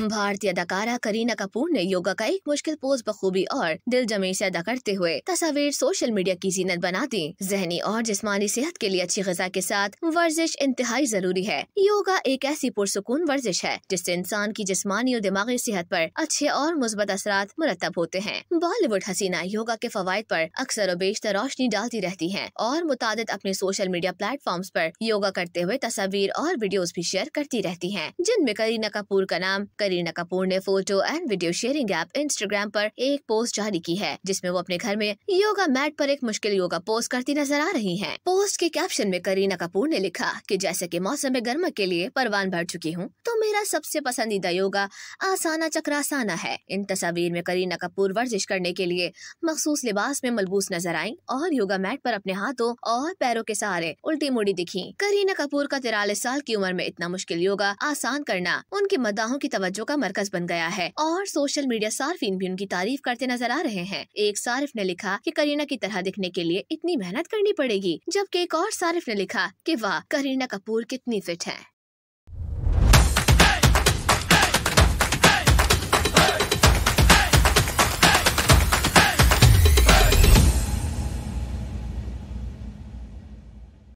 भारतीय अदाकारा करीना कपूर ने योगा का एक मुश्किल पोज बखूबी और दिल जमे ऐसी अदा करते हुए तस्वीर सोशल मीडिया की जीनत बना दी जहनी और जिसमानी सेहत के लिए अच्छी गजा के साथ वर्जिश इंतहाई जरूरी है योगा एक ऐसी पुरसकून वर्जिश है जिससे इंसान की जिसमानी और दिमागी सेहत आरोप अच्छे और मुस्बत असरा मुरतब होते हैं बॉलीवुड हसीना योगा के फवायद आरोप अक्सर और बेशतर रोशनी डालती रहती है और मुताद अपने सोशल मीडिया प्लेटफॉर्म आरोप योगा करते हुए तस्वीर और वीडियोज भी शेयर करती रहती है जिनमें करीना कपूर का नाम करीना कपूर ने photo and video sharing app Instagram पर एक पोस्ट जारी की है जिसमें वो अपने घर में योगा मैट पर एक मुश्किल योगा पोस्ट करती नजर आ रही हैं। पोस्ट के कैप्शन में करीना कपूर ने लिखा कि जैसे कि मौसम में गर्मा के लिए परवान भर चुकी हूँ तो मेरा सबसे पसंदीदा योगा आसाना चक्रासाना है इन तस्वीर में करीना कपूर वर्जिश करने के लिए मखसूस लिबास में मलबूस नजर आई और योगा मैट पर अपने हाथों और पैरों के सहारे उल्टी मुड़ी दिखी करीना कपूर का तिरालीस साल की उम्र में इतना मुश्किल योगा आसान करना उनके मदाहों की तवज्जो का मरकज बन गया है और सोशल मीडिया सार्फिन भी उनकी तारीफ करते नजर आ रहे हैं एक सार्फ ने लिखा की करीना की तरह दिखने के लिए इतनी मेहनत करनी पड़ेगी जबकि एक और सार्फ ने लिखा की वाह करीना कपूर कितनी फिट है